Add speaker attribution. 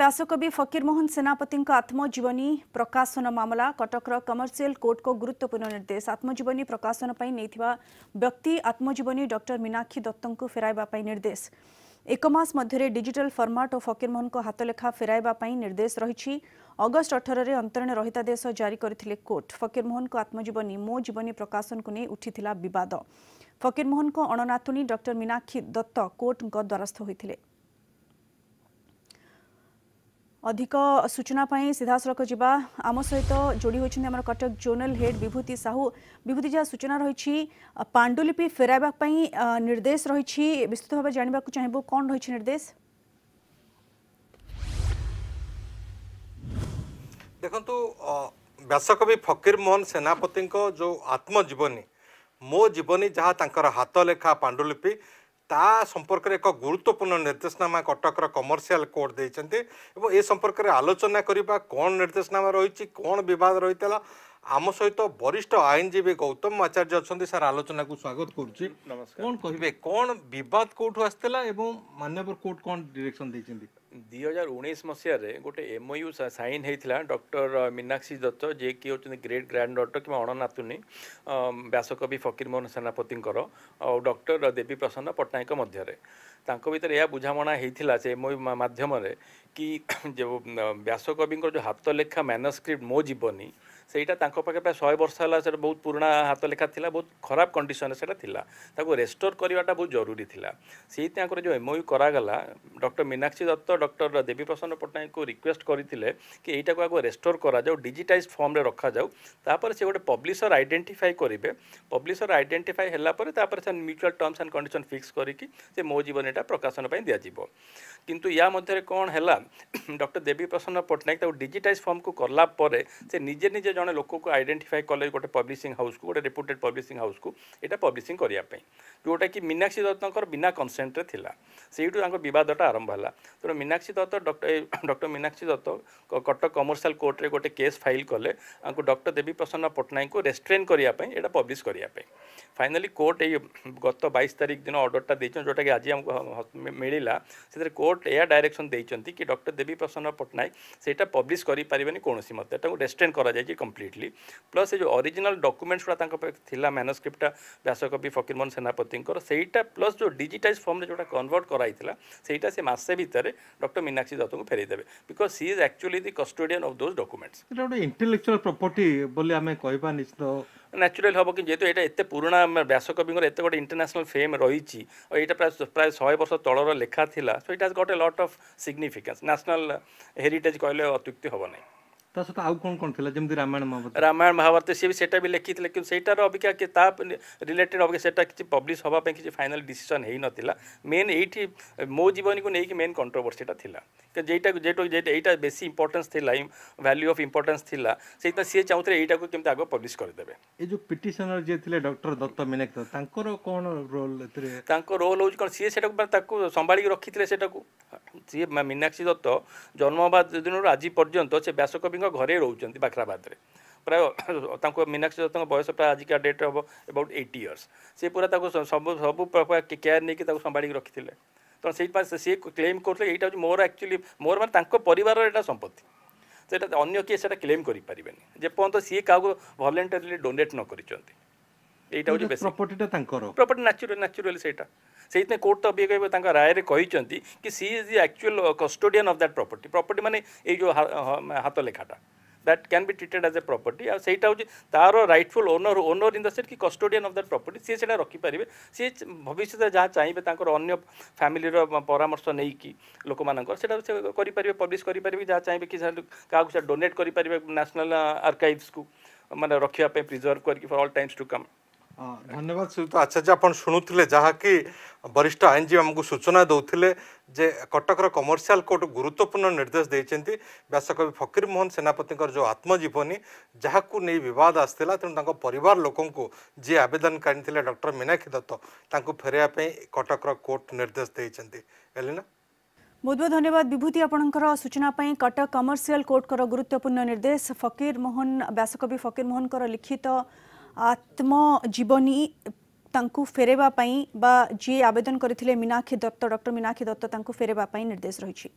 Speaker 1: ବ୍ୟାସକବି ଫକୀରମୋହନ ସେନାପତିଙ୍କ ଆତ୍ମଜୀବନୀ ପ୍ରକାଶନ ମାମଲା କଟକର କମର୍ସିଆଲ କୋର୍ଟଙ୍କ ଗୁରୁତ୍ୱପୂର୍ଣ୍ଣ ନିର୍ଦ୍ଦେଶ ଆତ୍ମଜୀବନୀ ପ୍ରକାଶନ ପାଇଁ ନେଇଥିବା ବ୍ୟକ୍ତି ଆତ୍ମଜୀବନୀ ଡକ୍ଟର ମୀନାକ୍ଷୀ ଦତ୍ତଙ୍କୁ ଫେରାଇବା ପାଇଁ ନିର୍ଦ୍ଦେଶ ଏକ ମାସ ମଧ୍ୟରେ ଡିଜିଟାଲ ଫର୍ମାଟ୍ ଓ ଫକୀରମୋହନଙ୍କ ହାତଲେଖା ଫେରାଇବା ପାଇଁ ନିର୍ଦ୍ଦେଶ ରହିଛି ଅଗଷ୍ଟ ଅଠରରେ ଅନ୍ତରୀଣ ରହିତାଦେଶ ଜାରି କରିଥିଲେ କୋର୍ଟ ଫକୀରମୋହନଙ୍କ ଆତ୍ମଜୀବନୀ ମୋ ଜୀବନୀ ପ୍ରକାଶନକୁ ନେଇ ଉଠିଥିଲା ବିବାଦ ଫକୀରମୋହନଙ୍କ ଅଣନାତୁଣୀ ଡକ୍ଟର ମୀନାକ୍ଷୀ ଦତ୍ତ କୋର୍ଟଙ୍କ ଦ୍ୱାରସ୍ଥ ହୋଇଥିଲେ अधिक सूचना सीधा सड़क जा आम सहित तो जोड़ी होती आम कटक जोनल हेड विभूति साहू विभूति जहाँ सूचना रही पांडुलिपि फेरवाई निर्देश रही विस्तृत भाव जानवाक चाहबू कौन रही निर्देश
Speaker 2: देखु व्यासकवि फकीर मोहन सेनापति जो आत्मजीवनी मो जीवनी जहाँ हाथ लेखा पांडुलिपि তা সম্পর্কে এক গুরুত্বপূর্ণ নির্দেশনামা কটকর কমর্সিয়াল কোর্ট দিয়েছেন এবং এ সম্পর্কে আলোচনা করা কোণ নির্দেশনামা রয়েছে কোণ বিবাদ রয়েছে আম সহিত বরিষ্ঠ আইনজীবী গৌতম আচার্য অনেক স্যার আলোচনা স্বাগত করছি কোণ কহবে কোণ বিবাদ কোর্টু আসছিল এবং মানব কোর্ট কোণ ডিরেকশন দিয়েছেন
Speaker 3: ଦୁଇ ହଜାର ଉଣେଇଶ ମସିହାରେ ଗୋଟେ ଏମ୍ଓୟୁ ସାଇନ୍ ହେଇଥିଲା ଡକ୍ଟର ମୀନାକ୍ଷୀ ଦତ୍ତ ଯିଏ କି ହେଉଛନ୍ତି ଗ୍ରେଟ୍ ଗ୍ରାଣ୍ଡ ଡକ୍ଟର କିମ୍ବା ଅଣନାତୁନି ବ୍ୟାସକବି ଫକୀରମୋହନ ସେନାପତିଙ୍କର ଆଉ ଡକ୍ଟର ଦେବୀ ପ୍ରସନ୍ନ ପଟ୍ଟନାୟକ ମଧ୍ୟରେ ତାଙ୍କ ଭିତରେ ଏହା ବୁଝାମଣା ହେଇଥିଲା ସେ ଏମ୍ଓୟୁ ମାଧ୍ୟମରେ କି ଯେଉଁ ବ୍ୟାସକବିଙ୍କର ଯେଉଁ ହାତ ଲେଖା ମାନସ୍କ୍ରିପ୍ଟ ମୋ ଜୀବନୀ ସେଇଟା ତାଙ୍କ ପାଖରେ ପ୍ରାୟ ଶହେ ବର୍ଷ ହେଲା ସେଇଟା ବହୁତ ପୁରୁଣା ହାତ ଲେଖା ଥିଲା ବହୁତ ଖରାପ କଣ୍ଡିସନରେ ସେଇଟା ଥିଲା ତାକୁ ରେଷ୍ଟୋର କରିବାଟା ବହୁତ ଜରୁରୀ ଥିଲା ସେଇ ତାଙ୍କର ଯେଉଁ ଏମ୍ଓୟୁ କରାଗଲା ଡକ୍ଟର ମୀନାକ୍ଷୀ ଦତ୍ତ ଡକ୍ଟର ଦେବୀ ପ୍ରସନ୍ନ ପଟ୍ଟନାୟକଙ୍କୁ ରିକ୍ୱେଷ୍ଟ କରିଥିଲେ କି ଏଇଟାକୁ ଆଗ ରେଷ୍ଟୋର କରାଯାଉ ଡିଜିଟାଇଜ୍ ଫର୍ମରେ ରଖାଯାଉ ତାପରେ ସେ ଗୋଟେ ପବ୍ଲିସର ଆଇଡେଣ୍ଟିଫାଇ କରିବେ ପବ୍ଲିସର ଆଇଡେଣ୍ଟିଫାଇ ହେଲା ପରେ ତାପରେ ସେ mutual terms and condition fix କରିକି ସେ ମୋ ଜୀବନୀଟା ପ୍ରକାଶନ ପାଇଁ ଦିଆଯିବ କିନ୍ତୁ ୟା ମଧ୍ୟରେ କ'ଣ ହେଲା ଡକ୍ଟର ଦେବୀ ପ୍ରସନ୍ନ ପଟ୍ଟନାୟକ ତାକୁ ଡିଜିଟାଇଜ୍ ଫର୍ମକୁ କଲା ପରେ ସେ ନିଜେ ନିଜେ जन लोक को आईडेटिफाई कले गोटे पब्लीसी हाउस को गोटे रेपुटेड पब्लीसी हाउस को यहाँ पब्लीसी करने जोटा कि मीनाक्षी दत्तर बिना कनसेंट्रे से बदटा आरंभ है तेनाली मीनाक्षी दत्त डक्टर मीनाक्षी दत्त कटक कमर्सील कोर्टे गोटे केस फाइल कले डर देवी प्रसन्न पट्टनायक रेस्ट्रेन करने पब्लीश करने फाइनाली कोर्ट ये गत बैश तारिख दिन अर्डरटा दे जोटा कि आज मिलला से कोर्ट यह डायरेक्शन देखते कि डक्टर देवी प्रसन्न पट्टनायक से पब्लीश करें कौन मत रेस्ट्रेन कर କମ୍ପ୍ଲିଟଲି ପ୍ଲସ୍ ସେ ଯେଉଁ ଅରିଜିନାଲ୍ ଡକୁମେଣ୍ଟସ୍ ଗୁଡ଼ା ତାଙ୍କ ପାଖରେ ଥିଲା ମ୍ୟାନସ୍କ୍ରିପ୍ଟଟା ବ୍ୟାସକବି ଫକୀରମୋହନ ସେନାପତିଙ୍କର ସେଇଟା ପ୍ଲସ୍ ଯେଉଁ ଡିଜିଟାଇଜ୍ ଫର୍ମରେ ଯେଉଁଟା କନଭର୍ଟ କରାହେଇଥିଲା ସେଇଟା ସେ ମାସେ ଭିତରେ ଡକ୍ଟର ମୀନାକ୍ଷୀ ଦତ୍ତଙ୍କୁ ଫେରାଇଦେବେ because she is actually the custodian of those documents
Speaker 2: ଏଇଟା ଗୋଟେ ଇଣ୍ଟେଲେକ୍ଚୁଆଲ୍ ପ୍ରପର୍ଟି ବୋଲି ଆମେ କହିବା ନିଶ୍ଚିତ
Speaker 3: ନ୍ୟାଚୁରାଲ ହେବ କି ଯେହେତୁ ଏଇଟା ଏତେ ପୁରୁଣା ବ୍ୟାସକବିଙ୍କର ଏତେ ଗୋଟେ ଇଣ୍ଟରନ୍ୟାସନାଲ୍ ଫେମ୍ ରହିଛି ଆଉ ଏଇଟା ପ୍ରାୟ ପ୍ରାୟ ଶହେ ବର୍ଷ ତଳର ଲେଖା ଥିଲା so it has got a lot of significance national heritage କହିଲେ ଅତ୍ୟୁକ୍ତି ହେବ ନାହିଁ
Speaker 2: ତା ସହିତ ଆଉ କ'ଣ କ'ଣ ଥିଲା ଯେମିତି ରାମାୟଣ ମହାଭାରତ
Speaker 3: ରାମାୟଣ ମହାଭାରତ ସେ ବି ସେଇଟା ବି ଲେଖିଥିଲେ କିନ୍ତୁ ସେଇଟାର ଅବିକା ତା ରିଲେଟେଡ୍ ଅବିକା ସେଇଟା କିଛି ପବ୍ଲିଶ ହେବା ପାଇଁ କିଛି ଫାଇନାଲ ଡିସିସନ୍ ହେଇନଥିଲା ମେନ୍ ଏଇଠି ମୋ ଜୀବନୀକୁ ନେଇକି ମେନ୍ କଣ୍ଟ୍ରୋଭର୍ସିଟା ଥିଲା ଯେଉଁଟାକୁ ଯେଉଁଟାକୁ ଯେଉଁଟା ଏଇଟା ବେଶୀ ଇମ୍ପୋର୍ଟାନ୍ସ ଥିଲା ଭ୍ୟାଲ୍ୟୁ ଅଫ୍ ଇମ୍ପୋର୍ଟାନ୍ସ ଥିଲା ସେଇଟା ସିଏ ଚାହୁଁଥିଲେ ଏଇଟାକୁ କେମିତି ଆଗ ପବ୍ଲିଶ କରିଦେବେ
Speaker 2: ଏ ଯେଉଁ ପିଟିସନର ଯିଏ ଥିଲେ ଡକ୍ଟର ଦତ୍ତ ମିନେକ ତାଙ୍କର କ'ଣ ରୋଲ୍ ଏଥିରେ
Speaker 3: ତାଙ୍କ ରୋଲ୍ ହେଉଛି କ'ଣ ସିଏ ସେଟାକୁ ତାକୁ ସମ୍ଭାଳିକି ରଖିଥିଲେ ସେଟାକୁ ସିଏ ମୀନାକ୍ଷୀ ଦତ୍ତ ଜନ୍ମ ହେବା ଦିନରୁ ଆଜି ପର୍ଯ୍ୟନ୍ତ ସେ ବ୍ୟାସକବିଙ୍କ ତାଙ୍କ ଘରେ ରହୁଛନ୍ତି ବାଖ୍ରାବାଦରେ ପ୍ରାୟ ତାଙ୍କ ମୀନାକ୍ଷୀ ଦତ୍ତଙ୍କ ବୟସ ପ୍ରାୟ ଆଜିକା ଡେଟ୍ରେ ହେବ ଏବାଉଟ୍ ଏଇଟ୍ ଇୟର୍ସ ସେ ପୁରା ତାକୁ ସବୁ ସବୁ ପ୍ରକାର କେୟାର୍ ନେଇକି ତାକୁ ସମ୍ଭାଳିକି ରଖିଥିଲେ ତେଣୁ ସେଇଥିପାଇଁ ସିଏ କ୍ଲେମ୍ କରୁଥିଲେ ଏଇଟା ହେଉଛି ମୋର ଆକ୍ଚୁଆଲି ମୋର ମାନେ ତାଙ୍କ ପରିବାରର ଏଇଟା ସମ୍ପତ୍ତି ସେଇଟା ଅନ୍ୟ କିଏ ସେଇଟା କ୍ଲେମ୍ କରିପାରିବେନି ଯେପର୍ଯ୍ୟନ୍ତ ସିଏ କାହାକୁ ଭଲେଣ୍ଟରିଲି ଡୋନେଟ୍ ନ କରିଛନ୍ତି এইটা হচ্ছে
Speaker 2: বেসিক প্রপার্টিটা তাঙ্কর
Speaker 3: প্রপার্টি ন্যাচুরাল ন্যাচুরালি সেইটা সেইতে কোর্ট তো অবিয়ে কইবে তাঙ্ক রায়রে কইচন্তি কি she is the actual custodian of that property property মানে এই যে হাত লেখাটা দ্যাট ক্যান বি ট্রিটেড আজ এ প্রপার্টি আর সেইটা হচ্ছে তার rightful owner owner in the set কি custodian of that property she সেটা রকিপারে সি ভবিষ্যতে যা চাইবে তাঁর অন্য ফ্যামিলির পরামর্শ নেইকি লোক সেটা সে করে পব্লিশ করে যা চাইবে কি কাহু সে ডোনেট করে ন্যাশনাল আর্কাইভস কু মানে রক্ষা প্রিজর্ভ করি for all times to come
Speaker 2: ଧନ୍ୟବାଦ ଶ୍ରୀଯୁକ୍ତ ଆଚାର୍ଯ୍ୟ ଆପଣ ଶୁଣୁଥିଲେ ଯାହାକି ବରିଷ୍ଠ ଆଇନଜୀବୀ ଆମକୁ ସୂଚନା ଦେଉଥିଲେ ଯେ କଟକର କମର୍ସିଆଲ କୋର୍ଟ ଗୁରୁତ୍ୱପୂର୍ଣ୍ଣ ନିର୍ଦ୍ଦେଶ ଦେଇଛନ୍ତି ବ୍ୟାସକବି ଫକୀରମୋହନ ସେନାପତିଙ୍କର ଯେଉଁ ଆତ୍ମଜୀବନୀ ଯାହାକୁ ନେଇ ବିବାଦ ଆସିଥିଲା ତେଣୁ ତାଙ୍କ ପରିବାର ଲୋକଙ୍କୁ ଯିଏ ଆବେଦନକାରୀ ଥିଲେ ଡକ୍ଟର ମୀନାକ୍ଷୀ ଦତ୍ତ ତାଙ୍କୁ ଫେରାଇବା ପାଇଁ କଟକର କୋର୍ଟ ନିର୍ଦ୍ଦେଶ ଦେଇଛନ୍ତି ଏଲିନା
Speaker 1: ବହୁତ ବହୁତ ଧନ୍ୟବାଦ ବିଭୂତି ଆପଣଙ୍କର ସୂଚନା ପାଇଁ କଟକ କମର୍ସିଆଲ କୋର୍ଟଙ୍କର ଗୁରୁତ୍ୱପୂର୍ଣ୍ଣ ନିର୍ଦ୍ଦେଶ ଫକୀରମୋହନ ବ୍ୟାସକବି ଫକୀରମୋହନଙ୍କର ଲିଖିତ आत्म जीवनी ତାଙ୍କୁ ଫେରେଇବା ପାଇଁ ବା ଯିଏ ଆବେଦନ କରିଥିଲେ ମୀନାକ୍ଷୀ ଦତ୍ତ ଡକ୍ଟର ମୀନାକ୍ଷୀ ଦତ୍ତ ତାଙ୍କୁ ଫେରେଇବା ପାଇଁ ନିର୍ଦ୍ଦେଶ ରହିଛି